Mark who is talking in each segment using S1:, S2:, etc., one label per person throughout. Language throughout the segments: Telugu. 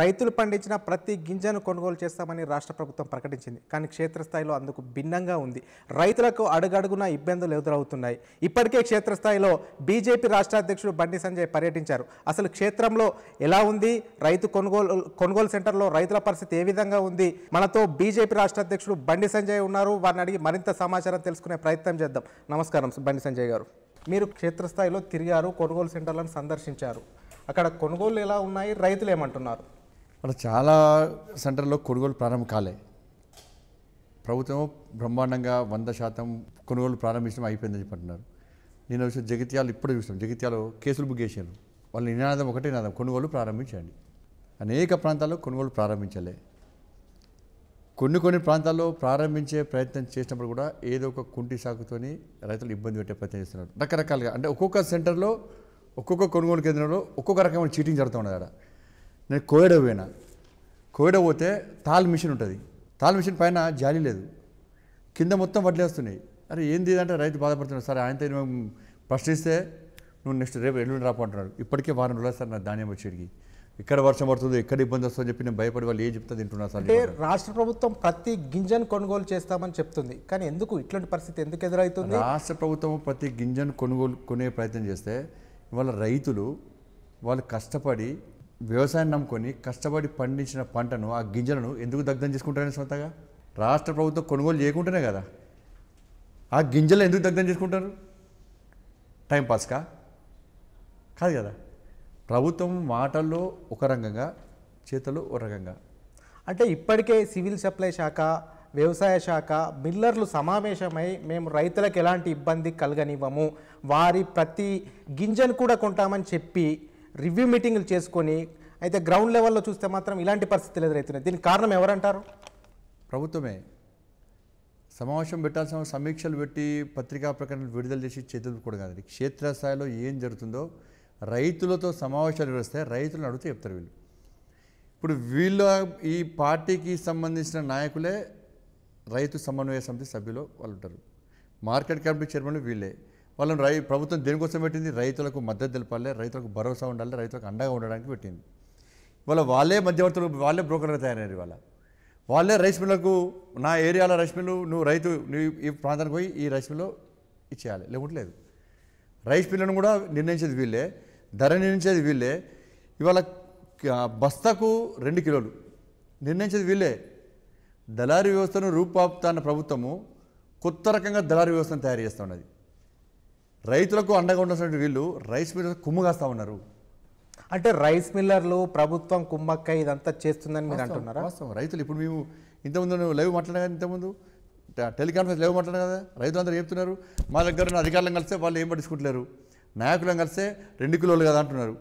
S1: రైతులు పండించిన ప్రతి గింజను కొనుగోలు చేస్తామని రాష్ట్ర ప్రభుత్వం ప్రకటించింది కానీ క్షేత్రస్థాయిలో అందుకు భిన్నంగా ఉంది రైతులకు అడుగడుగున ఇబ్బందులు ఎదురవుతున్నాయి ఇప్పటికే క్షేత్రస్థాయిలో బీజేపీ రాష్ట్ర అధ్యక్షుడు బండి సంజయ్ పర్యటించారు అసలు క్షేత్రంలో ఎలా ఉంది రైతు కొనుగోలు కొనుగోలు సెంటర్లో రైతుల పరిస్థితి ఏ విధంగా ఉంది మనతో బీజేపీ రాష్ట్ర అధ్యక్షుడు బండి సంజయ్ ఉన్నారు వారిని అడిగి మరింత సమాచారం తెలుసుకునే ప్రయత్నం చేద్దాం నమస్కారం బండి సంజయ్ గారు మీరు క్షేత్రస్థాయిలో తిరిగారు కొనుగోలు సెంటర్లను సందర్శించారు అక్కడ కొనుగోలు ఎలా ఉన్నాయి రైతులు ఏమంటున్నారు
S2: అలా చాలా సెంటర్లో కొనుగోలు ప్రారంభం కాలే ప్రభుత్వం బ్రహ్మాండంగా వంద శాతం కొనుగోలు ప్రారంభించడం అయిపోయిందని చెప్పి అంటున్నారు నేను వచ్చి జగిత్యాలు ఇప్పుడు చూసాం జగిత్యాలు కేసులు బుక్ చేశాను వాళ్ళు నినాదం ఒకటే నినాదం కొనుగోలు ప్రారంభించండి అనేక ప్రాంతాల్లో కొనుగోలు ప్రారంభించలే కొన్ని కొన్ని ప్రాంతాల్లో ప్రారంభించే ప్రయత్నం చేసినప్పుడు కూడా ఏదో ఒక కుంటి సాగుతోని రైతులు ఇబ్బంది పెట్టే ప్రయత్నం చేస్తున్నారు రకరకాలుగా అంటే ఒక్కొక్క సెంటర్లో ఒక్కొక్క కొనుగోలు కేంద్రంలో ఒక్కొక్క రకమైన చీటింగ్ జరుగుతూ అక్కడ నేను కోయడ పోయినా కోయడ పోతే తాల్ మిషన్ ఉంటుంది తాల్ మిషన్ పైన జాలి లేదు కింద మొత్తం వడ్లేస్తున్నాయి అరే ఏంది అంటే రైతు బాధపడుతున్నాడు సరే ఆయనతో మేము ప్రశ్నిస్తే నువ్వు నెక్స్ట్ రేపు ఎల్లుండి రాపంటున్నాడు ఇప్పటికే వారం రోజులు సార్ నా ధాన్యం వచ్చేడికి ఇక్కడ వర్షం పడుతుంది ఎక్కడ ఇబ్బంది వస్తుందని చెప్పి నేను భయపడి వాళ్ళు ఏం చెప్తా తింటున్నా సార్ అంటే
S1: రాష్ట్ర ప్రభుత్వం ప్రతి గింజను కొనుగోలు చేస్తామని చెప్తుంది కానీ ఎందుకు ఇట్లాంటి పరిస్థితి ఎందుకు ఎదురవుతుంది రాష్ట్ర
S2: ప్రభుత్వం ప్రతి గింజను కొనుగోలు కొనే ప్రయత్నం చేస్తే ఇవాళ రైతులు వాళ్ళు కష్టపడి వ్యవసాయం నమ్ముకొని కష్టపడి పండించిన పంటను ఆ గింజలను ఎందుకు దగ్ధం చేసుకుంటారని సొంతగా రాష్ట్ర ప్రభుత్వం కొనుగోలు చేయకుంటేనే కదా ఆ గింజలు ఎందుకు దగ్ధం చేసుకుంటారు టైంపాస్కా
S1: కాదు కదా ప్రభుత్వం మాటల్లో ఒక రంగంగా చేతులు ఒక రకంగా అంటే ఇప్పటికే సివిల్ సప్లై శాఖ వ్యవసాయ శాఖ మిల్లర్లు సమావేశమై మేము రైతులకు ఎలాంటి ఇబ్బంది కలగనివ్వము వారి ప్రతి గింజను కూడా కొంటామని చెప్పి రివ్యూ మీటింగ్లు చేసుకొని అయితే గ్రౌండ్ లెవెల్లో చూస్తే మాత్రం ఇలాంటి పరిస్థితులు ఎదురవుతున్నాయి దీనికి కారణం ఎవరంటారు ప్రభుత్వమే
S2: సమావేశం పెట్టాల్సిన సమీక్షలు పెట్టి పత్రికా ప్రకటనలు విడుదల చేసి చేతులు కూడా కాదు క్షేత్రస్థాయిలో ఏం జరుగుతుందో రైతులతో సమావేశాలు నిర్వహిస్తే రైతులను అడుగుతూ చెప్తారు వీళ్ళు ఇప్పుడు వీళ్ళ ఈ పార్టీకి సంబంధించిన నాయకులే రైతు సమన్వయ సమితి సభ్యులు వాళ్ళు ఉంటారు మార్కెట్ కమిటీ చైర్మన్లు వీళ్ళే వాళ్ళని రై ప్రభుత్వం దేనికోసం పెట్టింది రైతులకు మద్దతు తెలపాలి రైతులకు భరోసా ఉండాలి రైతులకు అండగా ఉండడానికి పెట్టింది వాళ్ళ వాళ్ళే మధ్యవర్తులు వాళ్ళే బ్రోకర్గా తయారయ్యారు వాళ్ళ వాళ్ళే రైస్ మిల్లకు నా ఏరియాలో రైస్ మిల్లు నువ్వు రైతు నువ్వు ఈ ప్రాంతానికి పోయి ఈ రైస్ మిల్లు ఇచ్చేయాలి లేదు రైస్ మిల్లును కూడా నిర్ణయించేది వీళ్ళే ధర నిర్ణయించేది వీళ్ళే ఇవాళ బస్తాకు రెండు కిలోలు నిర్ణయించేది వీళ్ళే దళారీ వ్యవస్థను రూపాపుతాన్న ప్రభుత్వము కొత్త రకంగా దళారీ వ్యవస్థను తయారు చేస్తున్నది రైతులకు అండగా ఉన్నటువంటి వీళ్ళు రైస్ మిల్లర్ కుమ్ముగాస్తా ఉన్నారు అంటే రైస్ మిల్లర్లు ప్రభుత్వం కుమ్మక్క ఇదంతా చేస్తుందని మీరు అంటున్నారా వాస్తవం రైతులు ఇప్పుడు మేము ఇంతకుముందు లైవ్ మాట్లాడే కానీ ఇంతకుముందు టెలికాన్ఫరెన్స్ లేవు మాట్లాడే కదా రైతులందరూ చెప్తున్నారు మా దగ్గర ఉన్న అధికారులను కలిస్తే వాళ్ళు ఏం పట్టించుకుంటలేరు నాయకులను కలిస్తే రెండు కిలోలు కదా అంటున్నారు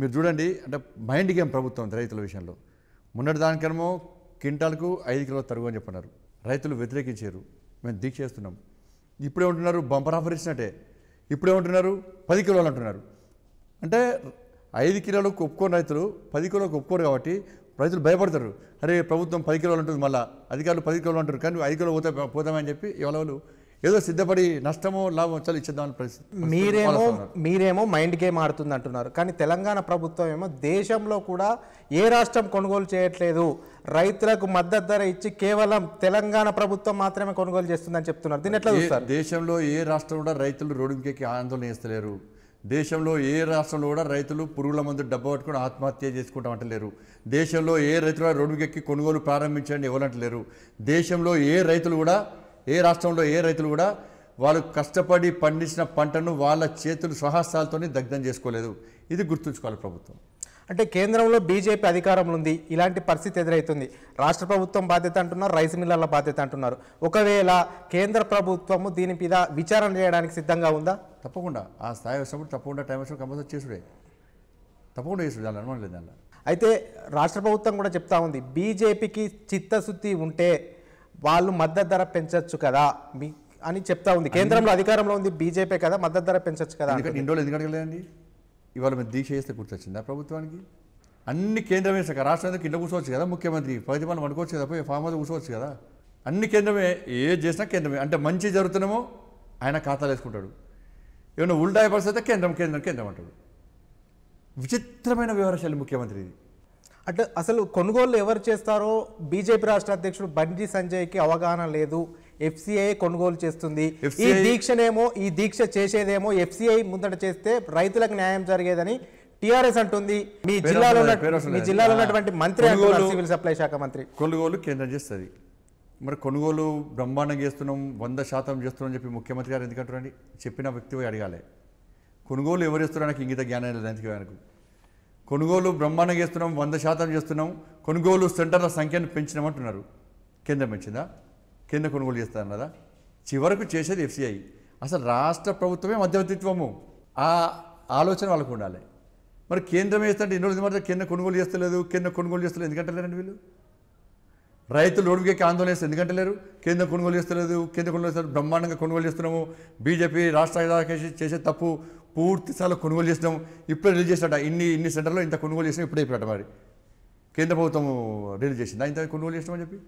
S2: మీరు చూడండి అంటే మైండ్ గేమ్ ప్రభుత్వం రైతుల విషయంలో మొన్నటి దానికేమో క్వింటాల్కు ఐదు కిలో తరుగు అని చెప్పన్నారు రైతులు వ్యతిరేకించారు మేము దీక్ష చేస్తున్నాం ఇప్పుడే ఉంటున్నారు బంపర్ ఆఫర్ ఇచ్చినట్టే ఇప్పుడు ఏమంటున్నారు పది కిలోలు అంటున్నారు అంటే ఐదు కిలోలు ఒప్పుకోని రైతులు పది కిలోలకు ఒప్పుకోరు కాబట్టి రైతులు భయపడతారు అరే ప్రభుత్వం పది కిలోలు ఉంటుంది మళ్ళీ అధికారులు పది కిలోలు అంటారు కానీ ఐదు కిలో పోతా పోతామని చెప్పి ఎవరెవరు ఏదో సిద్ధపడి నష్టమో లాభం చాలా ఇచ్చేద్దామని
S1: పరిస్థితి మీరేమో మీరేమో మైండ్ గేమ్ ఆడుతుంది అంటున్నారు కానీ తెలంగాణ ప్రభుత్వం ఏమో దేశంలో కూడా ఏ రాష్ట్రం కొనుగోలు చేయట్లేదు రైతులకు మద్దతు ధర ఇచ్చి కేవలం తెలంగాణ ప్రభుత్వం మాత్రమే కొనుగోలు చేస్తుందని చెప్తున్నారు దీని ఎట్లా చూస్తారు
S2: దేశంలో ఏ రాష్ట్రం కూడా రైతులు రోడ్డుకి ఆందోళన చేస్తలేరు దేశంలో ఏ రాష్ట్రంలో కూడా రైతులు పురుగుల మందు డబ్బు పట్టుకుని ఆత్మహత్య చేసుకుంటామంటలేరు దేశంలో ఏ రైతులు కూడా రోడ్డుకెక్కి కొనుగోలు ప్రారంభించండి ఇవ్వాలంటలేరు దేశంలో ఏ రైతులు కూడా ఏ రాష్ట్రంలో ఏ రైతులు కూడా వాళ్ళు కష్టపడి పండించిన పంటను వాళ్ళ చేతులు
S1: స్వహస్తాలతోనే దగ్ధం చేసుకోలేదు ఇది గుర్తుంచుకోవాలి ప్రభుత్వం అంటే కేంద్రంలో బీజేపీ అధికారంలో ఉంది ఇలాంటి పరిస్థితి ఎదురవుతుంది రాష్ట్ర ప్రభుత్వం బాధ్యత అంటున్నారు రైస్ మిల్లర్ల బాధ్యత అంటున్నారు ఒకవేళ కేంద్ర ప్రభుత్వము దీని మీద విచారణ చేయడానికి సిద్ధంగా ఉందా తప్పకుండా ఆ స్థాయి వచ్చినప్పుడు తప్పకుండా టైం వచ్చినప్పుడు కంపల్సరీ చేసుడే తప్పకుండా చేసుడు అనుమానం లేదు అయితే రాష్ట్ర ప్రభుత్వం కూడా చెప్తా ఉంది బీజేపీకి చిత్తశుద్ధి ఉంటే వాళ్ళు మద్దతు ధర పెంచవచ్చు కదా మీ అని చెప్తా ఉంది కేంద్రంలో అధికారంలో ఉంది బీజేపీ కదా మద్దతు ధర పెంచవచ్చు కదా ఇన్ని
S2: రోజులు ఎందుకు అడగలేదండి ఇవాళ మీరు దీక్ష చేస్తే గుర్తొచ్చిందా ప్రభుత్వానికి అన్ని కేంద్రమే రాష్ట్రం ఎందుకు ఇంట్లో కూర్చోవచ్చు కదా ముఖ్యమంత్రి పది ప్రతిపాలన పడుకోవచ్చు కదా పోయి ఫామ్ హౌస్ కూర్చోవచ్చు కదా అన్ని కేంద్రమే ఏ చేసినా కేంద్రమే అంటే మంచి జరుగుతున్నామో ఆయన ఖాతాలు వేసుకుంటాడు ఏమైనా ఉల్టాయ పరిస్థితి
S1: కేంద్రం కేంద్రం కేంద్రం అంటాడు విచిత్రమైన వ్యవహారశాలి ముఖ్యమంత్రి ఇది అంటే అసలు కొనుగోలు ఎవరు చేస్తారో బీజేపీ రాష్ట్ర అధ్యక్షుడు బండి సంజయ్కి అవగాహన లేదు ఎఫ్సిఐ కొనుగోలు చేస్తుంది ఈ దీక్షనేమో ఈ దీక్ష చేసేదేమో ఎఫ్సిఐ ముందట చేస్తే రైతులకు న్యాయం జరిగేదని టిఆర్ఎస్ అంటుంది మీ జిల్లాలో మీ జిల్లాలో ఉన్నటువంటి మంత్రి సివిల్ సప్లై
S2: శాఖ మంత్రి కొనుగోలు కేంద్రం చేస్తుంది మరి కొనుగోలు బ్రహ్మాండం చేస్తున్నాం వంద శాతం చేస్తున్నాం చెప్పి ముఖ్యమంత్రి గారు ఎందుకంటారండి చెప్పిన వ్యక్తి అడగాలి కొనుగోలు ఎవరు ఇస్తున్నారో నాకు ఇంగిత జ్ఞానం లేదు అందుకే కొనుగోలు బ్రహ్మాండంగా చేస్తున్నాం వంద శాతం చేస్తున్నాం కొనుగోలు సెంటర్ల సంఖ్యను పెంచినామంటున్నారు కేంద్రం పెంచిందా కేంద్ర కొనుగోలు చేస్తారన్నదా చివరకు చేసేది ఎఫ్సిఐ అసలు రాష్ట్ర ప్రభుత్వమే మధ్యవర్తిత్వము ఆ ఆలోచన వాళ్ళకు ఉండాలి మరి కేంద్రం వేస్తుంటే ఇన్ని రోజులు మాత్రం కేంద్ర కొనుగోలు చేస్తలేదు కేంద్ర కొనుగోలు చేస్తలేదు ఎందుకంటే లేరండి వీళ్ళు రైతులు ఓడికి ఆందోళన చేస్తారు లేరు కేంద్ర కొనుగోలు చేస్తలేదు కేంద్ర కొనుగోలు చేస్తారు బ్రహ్మాండంగా కొనుగోలు చేస్తున్నాము బీజేపీ రాష్ట్ర చేసే తప్పు పూర్తి స్థాయిలో కొనుగోలు చేసినాం ఇప్పుడే రిలీజ్ చేసినట్ట ఇన్ని ఇన్ని సెంటర్లో ఇంత కొనుగోలు చేసినా ఇప్పుడే అయిపోయినట్ట మరి
S1: కేంద్ర ప్రభుత్వం రిలీజ్ చేసింది ఇంత కొనుగోలు చేసినామని చెప్పి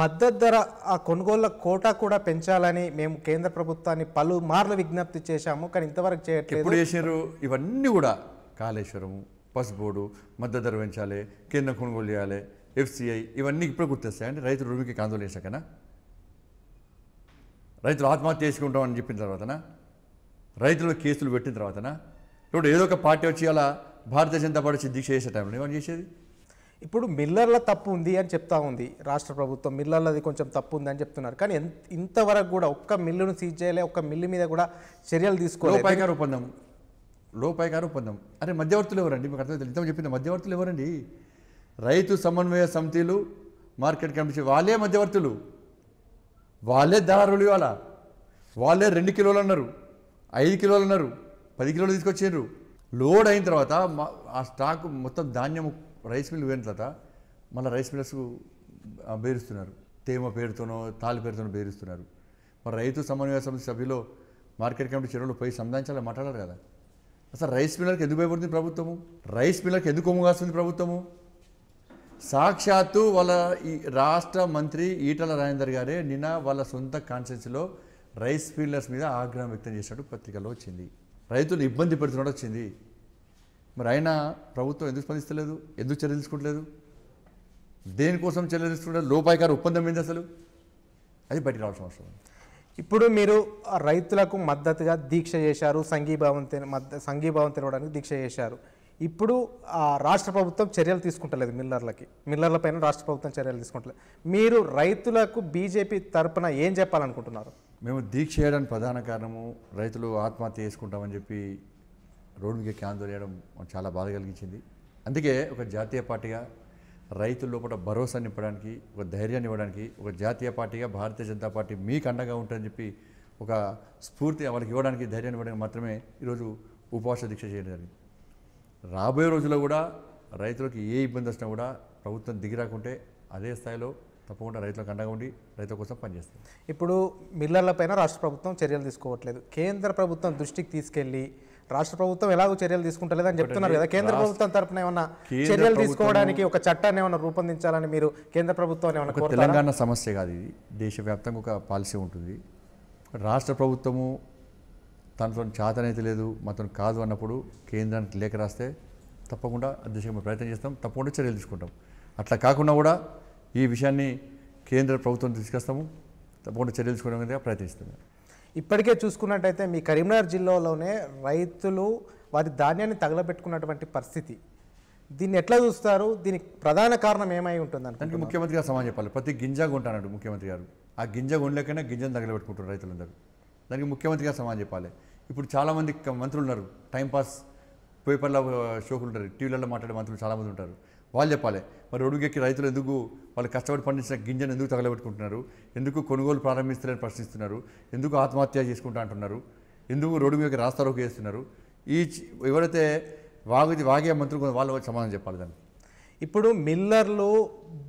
S1: మద్దతు ధర ఆ కొనుగోళ్ల కోటా కూడా పెంచాలని మేము కేంద్ర ప్రభుత్వాన్ని పలుమార్లు విజ్ఞప్తి చేశాము కానీ ఇంతవరకు చేయట్లేదు ఎప్పుడు చేశారు
S2: ఇవన్నీ కూడా కాళేశ్వరం పసు బోర్డు మద్దతు ధర పెంచాలి కేంద్రం కొనుగోలు చేయాలి ఎఫ్సిఐ ఇవన్నీ ఇప్పుడు గుర్తొస్తాయి రైతు రూమికి ఆందోళన చేశాకనా రైతులు ఆత్మహత్య చేసుకుంటామని చెప్పిన తర్వాతనా రైతులు కేసులు
S1: పెట్టిన తర్వాత ఇప్పుడు ఏదో ఒక పార్టీ వచ్చి అలా భారతీయ జనతా పార్టీ వచ్చి దీక్ష చేసే టైంలో ఏమని చేసేది ఇప్పుడు మిల్లర్ల తప్పు ఉంది అని చెప్తా ఉంది రాష్ట్ర ప్రభుత్వం మిల్లర్లది కొంచెం తప్పు ఉంది అని చెప్తున్నారు కానీ ఇంతవరకు కూడా ఒక్క మిల్లును సీజ్ చేయలే ఒక్క మిల్లు మీద కూడా చర్యలు తీసుకోవాలి పైకారు ఒప్పందం
S2: లోపాయకారు ఒప్పందం అరే మధ్యవర్తులు ఎవరండి మీకు అర్థం ఇంతమంది చెప్పింది మధ్యవర్తులు ఎవరండి రైతు సమన్వయ సమితిలు మార్కెట్ కమిటీ వాళ్ళే మధ్యవర్తులు వాళ్ళే దారులు ఇవాళ వాళ్ళే రెండు కిలోలు అన్నారు ఐదు కిలోలు అన్నారు పది కిలోలు తీసుకొచ్చారు లోడ్ అయిన తర్వాత ఆ స్టాక్ మొత్తం ధాన్యం రైస్ మిల్ పోయిన తర్వాత మళ్ళీ రైస్ మిల్లర్స్కు బేరుస్తున్నారు తేమ పేరుతోనో తాలి పేరుతోనో బేరుస్తున్నారు మరి రైతు సమన్వయ సమితి సభ్యులు మార్కెట్ కమిటీ చెరువులు పోయి సంధానించాలని మాట్లాడారు కదా అసలు రైస్ మిల్లర్కి ఎందుకు భయపడుతుంది ప్రభుత్వము రైస్ మిల్లర్కి ఎందుకు కొమ్ముగాస్తుంది ప్రభుత్వము సాక్షాత్తు వాళ్ళ ఈ రాష్ట్ర మంత్రి ఈటల రాజేందర్ గారే నిన్న వాళ్ళ సొంత కాన్స్టిట్యూన్సీలో రైస్ ఫీల్డర్స్ మీద ఆగ్రహం వ్యక్తం చేసినట్టు పత్రికలో వచ్చింది రైతులు ఇబ్బంది పెడుతున్నట్టు వచ్చింది మరి ఆయన ప్రభుత్వం ఎందుకు స్పందిస్తలేదు ఎందుకు చర్య తీసుకోవట్లేదు
S1: దేనికోసం చర్య తీసుకుంటే లోపాయికారు ఒప్పందం ఏంది అసలు అది బయటికి రావాల్సిన అవసరం ఇప్పుడు మీరు రైతులకు మద్దతుగా దీక్ష చేశారు సంఘీభావం మద్ద సంఘీభావం తినడానికి దీక్ష చేశారు ఇప్పుడు రాష్ట్ర ప్రభుత్వం చర్యలు తీసుకుంటలేదు మిల్లర్లకి మిల్లర్ల పైన రాష్ట్ర ప్రభుత్వం చర్యలు తీసుకుంటలేదు మీరు రైతులకు బీజేపీ తరపున ఏం చెప్పాలనుకుంటున్నారు
S2: మేము దీక్ష చేయడానికి ప్రధాన కారణము రైతులు ఆత్మహత్య చేసుకుంటామని చెప్పి రోడ్డు మీద క్యాన్ వేయడం చాలా బాధ కలిగించింది అందుకే ఒక జాతీయ పార్టీగా రైతుల లోపల భరోసాని ఇవ్వడానికి ఒక ధైర్యాన్ని ఇవ్వడానికి ఒక జాతీయ పార్టీగా భారతీయ జనతా పార్టీ మీకు అండగా ఉంటుందని చెప్పి ఒక స్ఫూర్తి వాళ్ళకి ఇవ్వడానికి ధైర్యాన్ని ఇవ్వడానికి మాత్రమే ఈరోజు ఉపవాస దీక్ష చేయడం జరిగింది రాబోయే రోజుల్లో కూడా రైతులకు ఏ ఇబ్బంది వచ్చినా కూడా ప్రభుత్వం దిగిరాకుంటే అదే స్థాయిలో తప్పకుండా రైతులకు అండగా ఉండి రైతుల కోసం పనిచేస్తుంది
S1: ఇప్పుడు మిల్లర్లపైన రాష్ట్ర ప్రభుత్వం చర్యలు తీసుకోవట్లేదు కేంద్ర ప్రభుత్వం దృష్టికి తీసుకెళ్లి రాష్ట్ర ప్రభుత్వం ఎలాగో చర్యలు తీసుకుంటలేదు అని చెప్తున్నారు కదా కేంద్ర ప్రభుత్వం తరఫున ఏమన్నా చర్యలు తీసుకోవడానికి ఒక చట్టాన్ని ఏమైనా రూపొందించాలని మీరు కేంద్ర ప్రభుత్వం ఏమైనా తెలంగాణ
S2: సమస్య కాదు ఇది దేశవ్యాప్తంగా ఒక పాలసీ ఉంటుంది రాష్ట్ర ప్రభుత్వము తనతో చేతనైతే లేదు మాతో కాదు అన్నప్పుడు కేంద్రానికి లేఖ రాస్తే తప్పకుండా దిశగా ప్రయత్నం చేస్తాం తప్పకుండా చర్యలు తీసుకుంటాం అట్లా కాకుండా కూడా ఈ విషయాన్ని కేంద్ర ప్రభుత్వం తీసుకొస్తాము తప్పకుండా చర్యలు తీసుకోవడానికి ప్రయత్నిస్తున్నాము
S1: ఇప్పటికే చూసుకున్నట్టయితే మీ కరీంనగర్ జిల్లాలోనే రైతులు వారి ధాన్యాన్ని తగలబెట్టుకున్నటువంటి పరిస్థితి దీన్ని ఎట్లా చూస్తారు దీనికి ప్రధాన కారణం ఏమై ఉంటుంది దానికి ముఖ్యమంత్రి గారు సమాజం చెప్పాలి ప్రతి గింజ కొంటాడు ముఖ్యమంత్రి గారు ఆ గింజ
S2: కొండలేకనే గింజను తగలబెట్టుకుంటారు రైతులందరూ దానికి ముఖ్యమంత్రి గారు సమాజం చెప్పాలి ఇప్పుడు చాలామంది మంత్రులు ఉన్నారు టైంపాస్ పేపర్లో షోకులు ఉంటారు టీవీలలో మాట్లాడే మంత్రులు చాలామంది ఉంటారు వాళ్ళు చెప్పాలి మరి ఒడుగెక్కి రైతులు ఎందుకు వాళ్ళు కష్టపడి పండించిన గింజను ఎందుకు తగలబెట్టుకుంటున్నారు ఎందుకు కొనుగోలు ప్రారంభిస్తారని ప్రశ్నిస్తున్నారు ఎందుకు ఆత్మహత్య చేసుకుంటా అంటున్నారు ఎందుకు రోడ్డు మీద రాస్తారోకి చేస్తున్నారు
S1: ఈ ఎవరైతే వాగుది వాగే మంత్రులు వాళ్ళు సమాధానం చెప్పాలి దాన్ని ఇప్పుడు మిల్లర్లు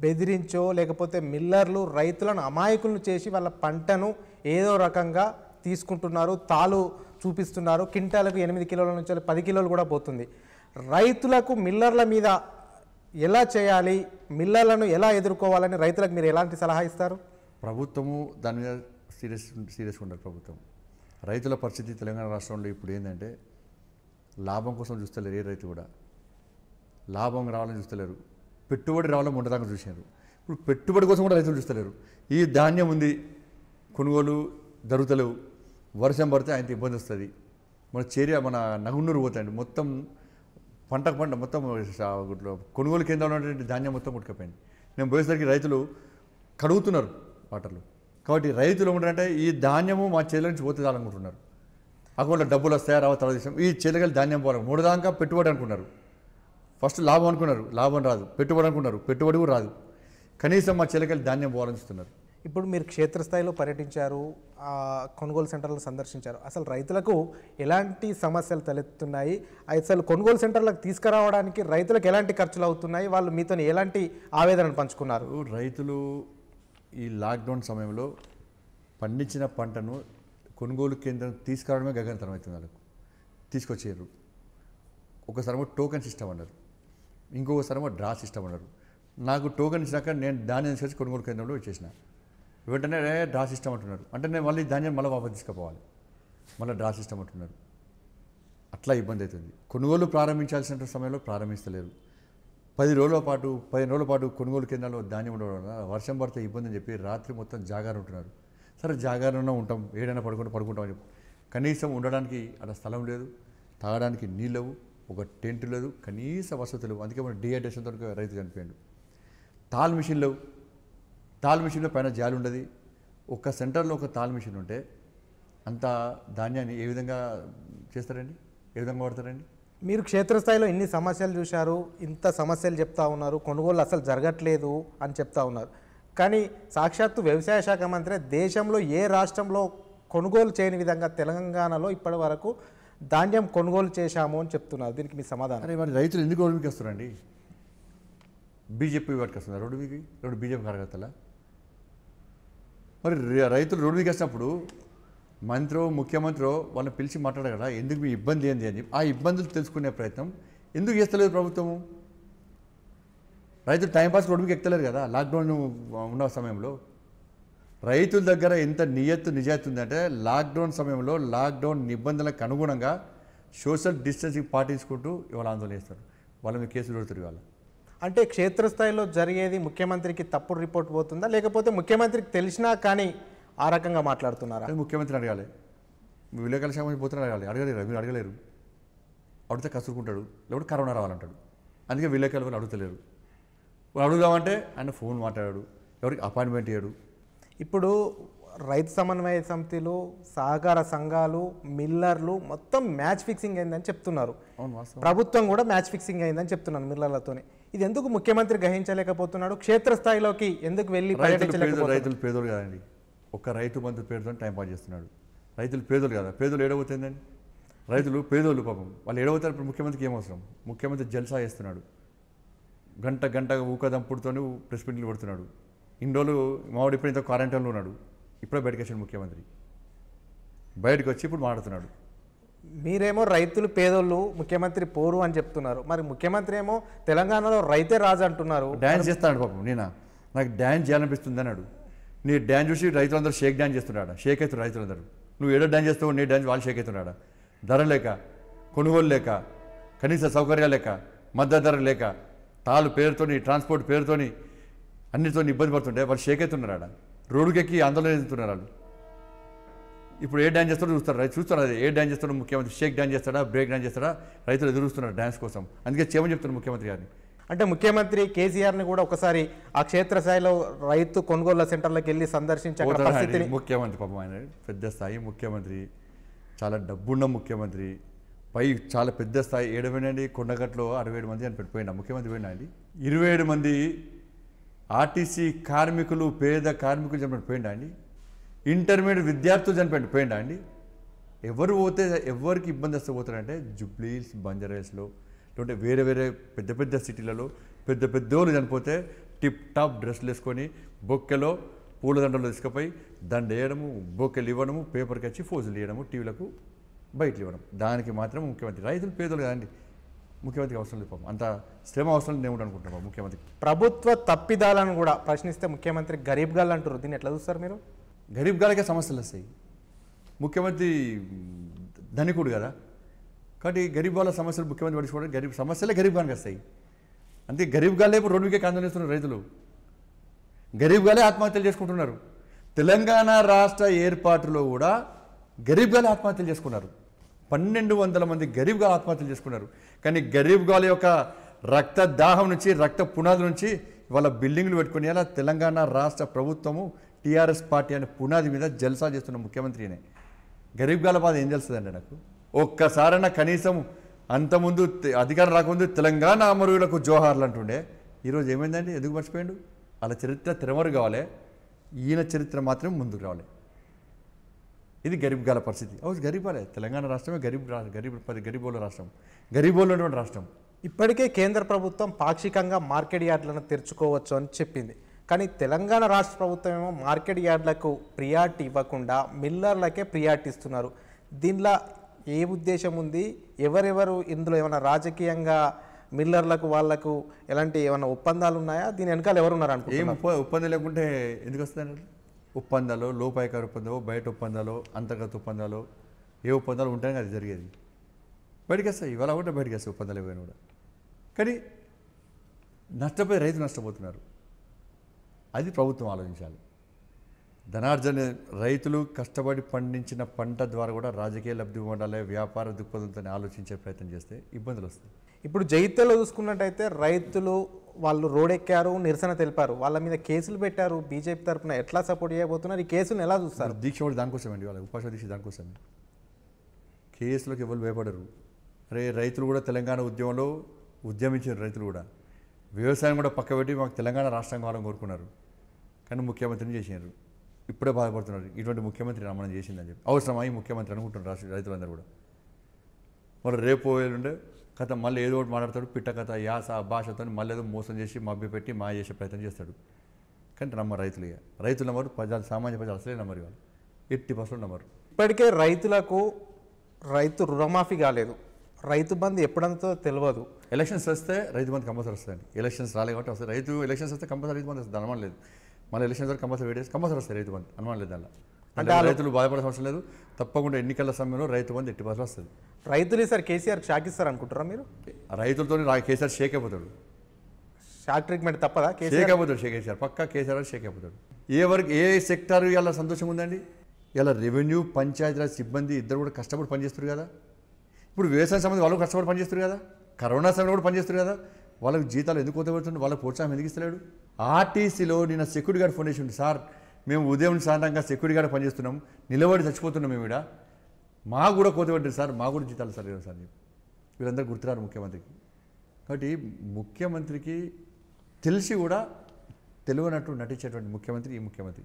S1: బెదిరించో లేకపోతే మిల్లర్లు రైతులను అమాయకులను చేసి వాళ్ళ పంటను ఏదో రకంగా తీసుకుంటున్నారు తాలు చూపిస్తున్నారు కింటాలకు ఎనిమిది కిలోల నుంచి పది కిలోలు కూడా పోతుంది రైతులకు మిల్లర్ల మీద ఎలా చేయాలి మిల్లలను ఎలా ఎదుర్కోవాలని రైతులకు మీరు ఎలాంటి సలహా ఇస్తారు ప్రభుత్వము
S2: దాని మీద సీరియస్ సీరియస్గా ఉండాలి ప్రభుత్వం రైతుల పరిస్థితి తెలంగాణ రాష్ట్రంలో ఇప్పుడు ఏంటంటే లాభం కోసం చూస్తలేరు ఏ రైతు కూడా లాభం రావాలని చూస్తలేరు పెట్టుబడి రావాలని ఉండదాకా చూశారు ఇప్పుడు పెట్టుబడి కోసం కూడా రైతులు చూస్తలేరు ఈ ధాన్యం ఉంది కొనుగోలు జరుగుతలేవు వర్షం పడితే ఆయనకి ఇబ్బంది వస్తుంది మన చేరియా మన నగున్నూరు పోతాయండి మొత్తం పంటకు పంట మొత్తం కొనుగోలు కేంద్రంలో ఉన్నటువంటి ధాన్యం మొత్తం ఉడకపోయింది మేము పోయేసరికి రైతులు కడుగుతున్నారు వాటర్లు కాబట్టి రైతులు ఏమంటారంటే ఈ ధాన్యము మా చేతుల నుంచి పోతే చాలనుకుంటున్నారు అకౌంట్లో డబ్బులు వస్తాయా రావా తర్వాత ఈ చేతికెళ్ళి ధాన్యం పోవాలి మూడు దాకా పెట్టుబడి అనుకున్నారు ఫస్ట్ లాభం అనుకున్నారు లాభం రాదు పెట్టుబడి అనుకున్నారు పెట్టుబడి కూడా రాదు కనీసం మా చేతికెళ్ళి ధాన్యం పోవాలనిస్తున్నారు
S1: ఇప్పుడు మీరు క్షేత్రస్థాయిలో పర్యటించారు కొనుగోలు సెంటర్లను సందర్శించారు అసలు రైతులకు ఎలాంటి సమస్యలు తలెత్తుతున్నాయి అసలు కొనుగోలు సెంటర్లకు తీసుకురావడానికి రైతులకు ఎలాంటి ఖర్చులు అవుతున్నాయి వాళ్ళు మీతో ఎలాంటి ఆవేదనను పంచుకున్నారు రైతులు ఈ లాక్డౌన్ సమయంలో
S2: పండించిన పంటను కొనుగోలు కేంద్రం తీసుకురావడమే గగనతరం అవుతుంది వాళ్ళకు తీసుకొచ్చారు ఒకసారి టోకెన్ సిస్టమ్ అన్నారు ఇంకొకసారి డ్రా సిస్టమ్ అన్నారు నాకు టోకెన్ ఇచ్చినాక నేను దాన్ని తీసుకొచ్చి కొనుగోలు కేంద్రంలో వచ్చేసినాను వెంటనే డ్రా సిస్టమ్ అంటున్నారు అంటే నేను మళ్ళీ ధాన్యం మళ్ళీ వాపస్ తీసుకుపోవాలి మళ్ళీ డ్రా సిస్టమ్ అంటున్నారు అట్లా ఇబ్బంది అవుతుంది కొనుగోలు ప్రారంభించాల్సిన సమయంలో ప్రారంభిస్తలేరు పది రోజుల పాటు పదిహేను రోజుల పాటు కొనుగోలు కేంద్రాల్లో ధాన్యం ఉండడం వల్ల వర్షం పడితే ఇబ్బంది అని చెప్పి రాత్రి మొత్తం జాగారం ఉంటున్నారు సరే జాగారంలో ఉంటాం ఏడైనా పడుకుంటూ పడుకుంటాం అని చెప్పి కనీసం ఉండడానికి అక్కడ స్థలం లేదు తాగడానికి నీళ్ళవు ఒక టెంట్ లేదు కనీస వసతులు అందుకే మనం డిహైడ్రేషన్తో రైతు చనిపోయాడు తాల్ మిషన్ లేవు తాల్ మిషన్లో పైన జాలి ఉండదు ఒక్క సెంటర్లో ఒక తాల్ మిషన్ ఉంటే అంత ధాన్యాన్ని ఏ విధంగా చేస్తారండి ఏ విధంగా వాడతారండి
S1: మీరు క్షేత్రస్థాయిలో ఇన్ని సమస్యలు చూశారు ఇంత సమస్యలు చెప్తా ఉన్నారు కొనుగోలు అసలు జరగట్లేదు అని చెప్తా ఉన్నారు కానీ సాక్షాత్తు వ్యవసాయ శాఖ మంత్రి దేశంలో ఏ రాష్ట్రంలో కొనుగోలు చేయని విధంగా తెలంగాణలో ఇప్పటి వరకు ధాన్యం కొనుగోలు చేశాము అని చెప్తున్నారు దీనికి మీ సమాధానం అరే మరి
S2: రైతులు ఎందుకు మీకు వస్తున్నారండి బీజేపీ వాటికి వస్తున్నారు రెండు మీకు రెండు బీజేపీ కార్యకర్తలా మరి రైతులు రోడ్డు దిగేసినప్పుడు మంత్రో ముఖ్యమంత్రో వాళ్ళని పిలిచి మాట్లాడారు కదా ఎందుకు మీ ఇబ్బంది ఏంది అని ఆ ఇబ్బందులు తెలుసుకునే ప్రయత్నం ఎందుకు చేస్తలేదు ప్రభుత్వము రైతులు టైంపాస్ రోడ్డు మీకు ఎక్కలేరు కదా లాక్డౌన్ ఉన్న సమయంలో రైతుల దగ్గర ఎంత నియత్తు నిజాయితీ ఉందంటే లాక్డౌన్ సమయంలో లాక్డౌన్ నిబంధనలకు అనుగుణంగా సోషల్ డిస్టెన్సింగ్ పాటించుకుంటూ ఇవాళ ఆందోళన చేస్తారు వాళ్ళ మీద కేసులు పెడతారు ఇవాళ
S1: అంటే క్షేత్రస్థాయిలో జరిగేది ముఖ్యమంత్రికి తప్పుడు రిపోర్ట్ పోతుందా లేకపోతే ముఖ్యమంత్రికి తెలిసినా కానీ ఆ రకంగా మాట్లాడుతున్నారా
S2: ముఖ్యమంత్రిని అడగాలి విలేకరుల శాఖ పోతున్నా అడగాలి అడగలేరు మీరు అడగలేరు అడిగితే కసురుకుంటాడు లేకపోతే కరోనా రావాలంటాడు అందుకే విలేకరుల వాళ్ళు అడుగుతలేరు అడుగుదామంటే ఆయన ఫోన్ మాట్లాడాడు ఎవరికి అపాయింట్మెంట్ ఇయ్యాడు
S1: ఇప్పుడు రైతు సమన్వయ సమితిలు సహకార సంఘాలు మిల్లర్లు మొత్తం మ్యాచ్ ఫిక్సింగ్ అయిందని చెప్తున్నారు ప్రభుత్వం కూడా మ్యాచ్ ఫిక్సింగ్ అయిందని చెప్తున్నారు మిల్లర్లతోనే ఇది ఎందుకు ముఖ్యమంత్రి గ్రహించలేకపోతున్నాడు క్షేత్రస్థాయిలోకి ఎందుకు వెళ్ళి రైతులు
S2: పేదలు కాదండి ఒక్క రైతు మంత్రి పేరుతో టైం పాస్ చేస్తున్నాడు రైతులు పేదలు కదా పేదలు ఏడవుతుందండి రైతులు పేదోళ్ళు పాపం వాళ్ళు ఏడవుతారు ఇప్పుడు ముఖ్యమంత్రికి ఏమవసరం ముఖ్యమంత్రి జల్సా వేస్తున్నాడు గంట గంట ఊక దంపుడుతోనే ప్రెస్ మీట్లు పెడుతున్నాడు ఇన్ని రోజులు మావాడు ఇప్పుడు ఇంత క్వారంటైన్లో ఉన్నాడు ఇప్పుడే
S1: బయటకు వచ్చాడు ముఖ్యమంత్రి బయటకు వచ్చి ఇప్పుడు మాట్లాడుతున్నాడు మీరేమో రైతులు పేదోళ్ళు ముఖ్యమంత్రి పోరు అని చెప్తున్నారు మరి ముఖ్యమంత్రి ఏమో తెలంగాణలో రైతే రాజు అంటున్నారు డ్యాన్స్ చేస్తాడు పాపం నేనా నాకు డ్యాన్స్ చేయాలనిపిస్తుంది అన్నాడు నీ డ్యాన్స్ చూసి రైతులందరూ
S2: షేక్ డ్యాన్స్ చేస్తున్నాడా షేక్ అవుతున్నారు రైతులందరూ నువ్వు ఏడో డ్యాన్స్ చేస్తావు నీ డ్యాన్స్ వాళ్ళు షేక్ అవుతున్నాడా ధర లేక కొనుగోలు లేక కనీస సౌకర్యాలు లేక మద్దతు ధర లేక తాళ్ళు పేరుతోని ట్రాన్స్పోర్ట్ పేరుతోని అన్నితో ఇబ్బంది పడుతుంటే వాళ్ళు షేక్ అవుతున్నారా రోడ్డుకెక్కి ఆందోళన చెందుతున్నారు వాళ్ళు ఇప్పుడు ఏ డ్యాన్స్ చేస్తాడో చూస్తారు రైతు చూస్తారు అదే ఏ డ్యాన్స్ చేస్తాడో ముఖ్యమంత్రి షేక్ డ్యాన్స్ చేస్తాడా బ్రేక్ డ్యాన్స్ చేస్తాడా రైతులు ఎదురుస్తున్నారు డ్యాన్స్ కోసం అందుకే చేయమని చెప్తున్నారు ముఖ్యమంత్రి గారిని
S1: అంటే ముఖ్యమంత్రి కేసీఆర్ని కూడా ఒకసారి ఆ క్షేత్రస్థాయిలో రైతు కొనుగోలు సెంటర్లకు వెళ్ళి సందర్శించే
S2: ముఖ్యమంత్రి పాపం ఆయన పెద్ద స్థాయి ముఖ్యమంత్రి చాలా డబ్బున్న ముఖ్యమంత్రి పై చాలా పెద్ద స్థాయి ఏడవేనండి కొండగట్లో అరవై ఏడు మంది అని పెట్టిపోయినా ముఖ్యమంత్రి పోయినా అండి ఇరవై ఏడు మంది ఆర్టీసీ కార్మికులు పేద కార్మికులు చెప్పినట్టు అండి ఇంటర్మీడియట్ విద్యార్థులు చనిపోయింది పోయిండా అండి ఎవరు పోతే ఎవరికి ఇబ్బంది వస్తే పోతారంటే జుబ్లీస్ బంజారాస్లో లేకుంటే వేరే వేరే పెద్ద పెద్ద సిటీలలో పెద్ద పెద్ద వాళ్ళు చనిపోతే టిప్ టాప్ డ్రెస్లు వేసుకొని బొక్కెలో పూలదండలు తీసుకుపోయి దండ వేయడము బొక్కెలు ఇవ్వడము పేపర్కి వచ్చి ఫోజులు ఇవ్వడము టీవీలకు బయటలు ఇవ్వడం దానికి మాత్రం
S1: ముఖ్యమంత్రి రైతులు పేదలు కాదండి ముఖ్యమంత్రికి అవసరం లేదు పాపం అంత శ్రమ అవసరం లేవుడు అనుకుంటున్నాం ముఖ్యమంత్రి ప్రభుత్వ తప్పిదాలను కూడా ప్రశ్నిస్తే ముఖ్యమంత్రి గరీబ్ గాల్ అంటారు దీన్ని ఎట్లా చూస్తారు మీరు గరీబ్ గాలకే సమస్యలు వస్తాయి ముఖ్యమంత్రి ధనికుడు కదా
S2: కాబట్టి గరీబ్ వాళ్ళ సమస్యలు ముఖ్యమంత్రి పట్టించుకోవడం గరీబ్ సమస్యలే గరీబ్ గారికి వస్తాయి అంతే గరీబ్ గాలే ఇప్పుడు రోడ్డుకే కందనేస్తున్నారు రైతులు గరీబ్ గాలే ఆత్మహత్యలు చేసుకుంటున్నారు తెలంగాణ రాష్ట్ర ఏర్పాటులో కూడా గరీబ్ గాలే ఆత్మహత్యలు చేసుకున్నారు పన్నెండు వందల మంది గరీబ్గా ఆత్మహత్యలు చేసుకున్నారు కానీ గరీబ్ గాల యొక్క రక్త దాహం నుంచి రక్త పునాది నుంచి వాళ్ళ బిల్డింగ్లు పెట్టుకుని అలా తెలంగాణ రాష్ట్ర ప్రభుత్వము టీఆర్ఎస్ పార్టీ అనే పునాది మీద జల్సా చేస్తున్న ముఖ్యమంత్రినే గరీబ్ గాల బాధ ఏం తెలుస్తుందండి నాకు ఒక్కసారైనా కనీసం అంతకుముందు అధికారం రాకముందు తెలంగాణ అమరువులకు జోహార్లు అంటుండే ఈరోజు ఏమైందండి ఎందుకు మర్చిపోయాడు అలా చరిత్ర తిరమరు కావాలి ఈయన చరిత్ర మాత్రం ముందుకు రావాలి ఇది గరీబ్ గల పరిస్థితి అవును గరీబాలే తెలంగాణ రాష్ట్రమే గరీబ్ గరీబ్
S1: గరీబోళ్ళ రాష్ట్రం గరీబోళ్ళు రాష్ట్రం ఇప్పటికే కేంద్ర ప్రభుత్వం పాక్షికంగా మార్కెట్ యార్డ్లను తెరుచుకోవచ్చు అని చెప్పింది కానీ తెలంగాణ రాష్ట్ర ప్రభుత్వం ఏమో మార్కెట్ యార్డ్లకు ప్రియారిటీ ఇవ్వకుండా మిల్లర్లకే ప్రియారిటీ ఇస్తున్నారు దీనిలో ఏ ఉద్దేశం ఉంది ఎవరెవరు ఇందులో ఏమైనా రాజకీయంగా మిల్లర్లకు వాళ్ళకు ఎలాంటి ఏమైనా ఒప్పందాలు ఉన్నాయా దీని వెనకాల ఎవరు అనుకుంటున్నారు ఒప్పందం లేకుంటే ఎందుకు వస్తుందండి ఒప్పందాలు లోపాయకార
S2: ఒప్పందాలు బయట ఒప్పందాలు అంతర్గత ఒప్పందాలు ఏ ఒప్పందాలు ఉంటాయని అది జరిగేది బయటకు వస్తాయి ఇవాళ కూడా బయటకు వస్తాయి ఒప్పందాలు ఏమైనా కూడా కానీ నష్టపోయి రైతు నష్టపోతున్నారు అది ప్రభుత్వం ఆలోచించాలి ధనార్జన రైతులు కష్టపడి పండించిన పంట ద్వారా కూడా రాజకీయ లబ్ధి ఉండాలి వ్యాపార దృక్పథంతో ఆలోచించే ప్రయత్నం చేస్తే ఇబ్బందులు వస్తాయి
S1: ఇప్పుడు జైత్యాలో చూసుకున్నట్టయితే రైతులు వాళ్ళు రోడెక్కారు నిరసన తెలిపారు వాళ్ళ మీద కేసులు పెట్టారు బీజేపీ తరఫున ఎట్లా సపోర్ట్ చేయబోతున్నారు ఈ కేసులను ఎలా చూస్తారు దీక్ష కూడా దానికోసం అండి వాళ్ళ ఉపాస దీక్ష దానికోసమే కేసులకు ఎవరు భయపడరు
S2: అరే రైతులు కూడా తెలంగాణ ఉద్యమంలో ఉద్యమించిన రైతులు కూడా వ్యవసాయం కూడా పక్కబెట్టి మాకు తెలంగాణ రాష్ట్రం కావాలని కోరుకున్నారు కానీ ముఖ్యమంత్రిని చేసినారు ఇప్పుడే బాధపడుతున్నారు ఇటువంటి ముఖ్యమంత్రి రమణం చేసిందని చెప్పి అయ్యి ముఖ్యమంత్రి అనుకుంటున్నారు రాష్ట్ర రైతులందరూ కూడా మరి రేపు ఉండే కథ మళ్ళీ ఏదో ఒకటి మాట్లాడతాడు పిట్ట కథ యాస భాషతో మళ్ళీ ఏదో మోసం చేసి మభ్య పెట్టి మా చేసే ప్రయత్నం చేస్తాడు కానీ నమ్మ రైతులు ఇక రైతులు నమ్మరు ప్రజలు సామాన్య ప్రజలు అసలే నమ్మరు ఇవాళ
S1: ఎట్టి పర్సెంట్ నమ్మరు ఇప్పటికే రైతులకు రైతు రుణమాఫీ కాలేదు రైతు బంధు ఎప్పుడంతో తెలియదు ఎలక్షన్స్ వస్తే రైతు బంధు కంపల్సరీ వస్తుంది ఎలక్షన్స్ రాలే కాబట్టి వస్తుంది
S2: రైతు ఎలక్షన్స్ వస్తే కంపల్సరీ రైతు బంధు వస్తుంది అనమాట లేదు మన ఎలక్షన్ సార్ కంపల్సరీ వేడి కంపల్సరీ వస్తాయి రైతు బంధు అనుమానం లేదు అంటే రైతులు బాధపడే అవసరం లేదు తప్పకుండా ఎన్నికల సమయంలో రైతు బంధు ఎట్టి భాషలో వస్తుంది రైతులు సార్ కేసీఆర్ షాకిస్తారు అనుకుంటారా మీరు రైతులతో కేసీఆర్ షేక్ అయిపోతాడు షాక్ ట్రీట్మెంట్ తప్పదా షేక్ అయిపోతాడు షేక్ కేసీఆర్ పక్కా కేసీఆర్ షేక్ అయిపోతాడు ఏ వరకు ఏ సెక్టార్ ఇలా సంతోషం ఉందండి ఇలా రెవెన్యూ పంచాయతీరాజ్ సిబ్బంది ఇద్దరు కూడా కష్టపడి పనిచేస్తారు కదా ఇప్పుడు వ్యవసాయ సంబంధం వాళ్ళు కష్టపడి పనిచేస్తారు కదా కరోనా సమయంలో కూడా పనిచేస్తారు కదా వాళ్ళకి జీతాలు ఎందుకు కొత్తబడుతుంది వాళ్ళకి ప్రోత్సాహం ఎందుకు ఆర్టీసీలో నిన్న సెక్యూరిటీ గార్డ్ ఫౌండేషన్ ఉంది సార్ మేము ఉదయం సాయంత్రంగా సెక్యూరిటీ గార్డ్ పనిచేస్తున్నాం నిలబడి చచ్చిపోతున్నాం మేము ఇక్కడ మా కూడా కోతపెట్టారు సార్ మా కూడా జీతాలు సార్ సార్ వీళ్ళందరూ గుర్తురారు ముఖ్యమంత్రికి కాబట్టి ముఖ్యమంత్రికి తెలిసి కూడా తెలియనట్టు నటించేటువంటి ముఖ్యమంత్రి ఈ ముఖ్యమంత్రి